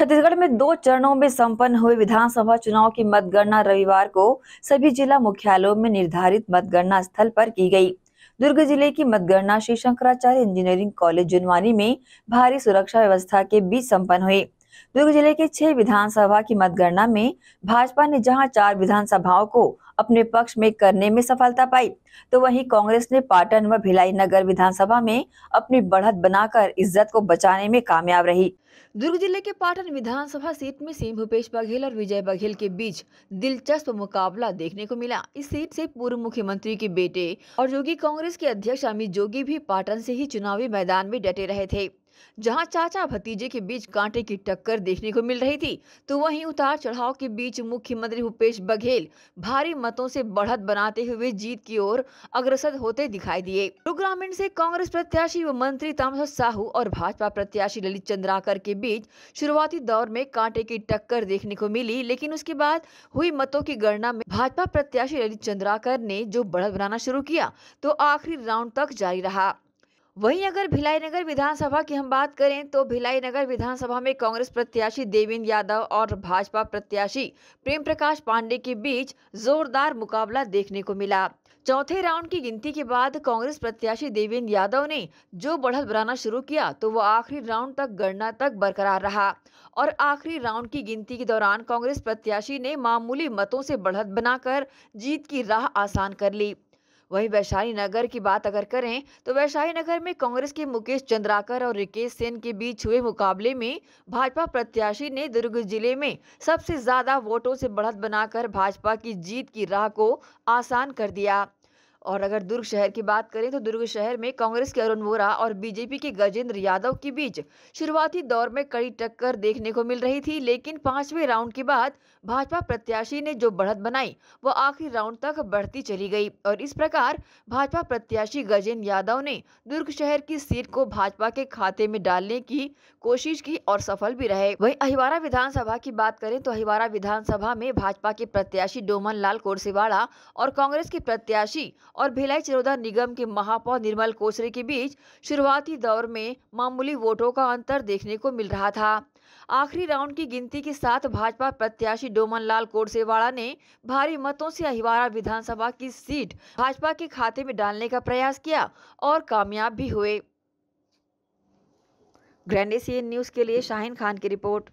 छत्तीसगढ़ में दो चरणों में संपन्न हुए विधानसभा चुनाव की मतगणना रविवार को सभी जिला मुख्यालयों में निर्धारित मतगणना स्थल पर की गई दुर्ग जिले की मतगणना श्री शंकराचार्य इंजीनियरिंग कॉलेज जुनवानी में भारी सुरक्षा व्यवस्था के बीच संपन्न हुई दुर्ग जिले के छह विधानसभा की मतगणना में भाजपा ने जहां चार विधानसभाओं को अपने पक्ष में करने में सफलता पाई तो वहीं कांग्रेस ने पाटन व भिलाई नगर विधानसभा में अपनी बढ़त बनाकर इज्जत को बचाने में कामयाब रही दुर्ग जिले के पाटन विधानसभा सीट में सीएम भूपेश बघेल और विजय बघेल के बीच दिलचस्प मुकाबला देखने को मिला इस सीट से पूर्व मुख्यमंत्री के बेटे और योगी कांग्रेस के अध्यक्ष अमित जोगी भी पाटन से ही चुनावी मैदान में डटे रहे थे जहां चाचा भतीजे के बीच कांटे की टक्कर देखने को मिल रही थी तो वहीं उतार चढ़ाव के बीच मुख्यमंत्री भूपेश बघेल भारी मतों से बढ़त बनाते हुए जीत की ओर अग्रसर होते दिखाई दिए ग्रामीण से कांग्रेस प्रत्याशी व मंत्री तामस साहू और भाजपा प्रत्याशी ललित चंद्राकर के बीच शुरुआती दौर में कांटे की टक्कर देखने को मिली लेकिन उसके बाद हुई मतों की गणना में भाजपा प्रत्याशी ललित चंद्राकर ने जो बढ़त बनाना शुरू किया तो आखिरी राउंड तक जारी रहा वहीं अगर भिलाई नगर विधानसभा की हम बात करें तो भिलाई नगर विधानसभा में कांग्रेस प्रत्याशी देवेंद्र यादव और भाजपा प्रत्याशी प्रेम प्रकाश पांडे के बीच जोरदार मुकाबला देखने को मिला चौथे राउंड की गिनती के बाद कांग्रेस प्रत्याशी देवेंद्र यादव ने जो बढ़त बनाना शुरू किया तो वो आखिरी राउंड तक गणना तक बरकरार रहा और आखिरी राउंड की गिनती के दौरान कांग्रेस प्रत्याशी ने मामूली मतों से बढ़त बनाकर जीत की राह आसान कर ली वहीं वैशाली नगर की बात अगर करें तो वैशाली नगर में कांग्रेस के मुकेश चंद्राकर और रिकेश सेन के बीच हुए मुकाबले में भाजपा प्रत्याशी ने दुर्ग जिले में सबसे ज्यादा वोटों से बढ़त बनाकर भाजपा की जीत की राह को आसान कर दिया और अगर दुर्ग शहर की बात करें तो दुर्ग शहर में कांग्रेस के अरुण वोरा और बीजेपी के गजेंद्र यादव के बीच शुरुआती दौर में कड़ी टक्कर देखने को मिल रही थी लेकिन पांचवें राउंड के बाद भाजपा प्रत्याशी ने जो बढ़त बनाई वो आखिरी राउंड तक बढ़ती चली गई और इस प्रकार भाजपा प्रत्याशी गजेंद्र यादव ने दुर्ग शहर की सीट को भाजपा के खाते में डालने की कोशिश की और सफल भी रहे वही अहिवारा विधानसभा की बात करें तो अहिवारा विधानसभा में भाजपा के प्रत्याशी डोमन लाल कोरसेवाड़ा और कांग्रेस के प्रत्याशी और भिलाई चिरौदा निगम के महापौर निर्मल कोसरे के बीच शुरुआती दौर में मामूली वोटों का अंतर देखने को मिल रहा था आखिरी राउंड की गिनती के साथ भाजपा प्रत्याशी डोमन लाल कोडसेवाड़ा ने भारी मतों से अहिवारा विधानसभा की सीट भाजपा के खाते में डालने का प्रयास किया और कामयाब भी हुए ग्रैंड न्यूज के लिए शाहिन खान की रिपोर्ट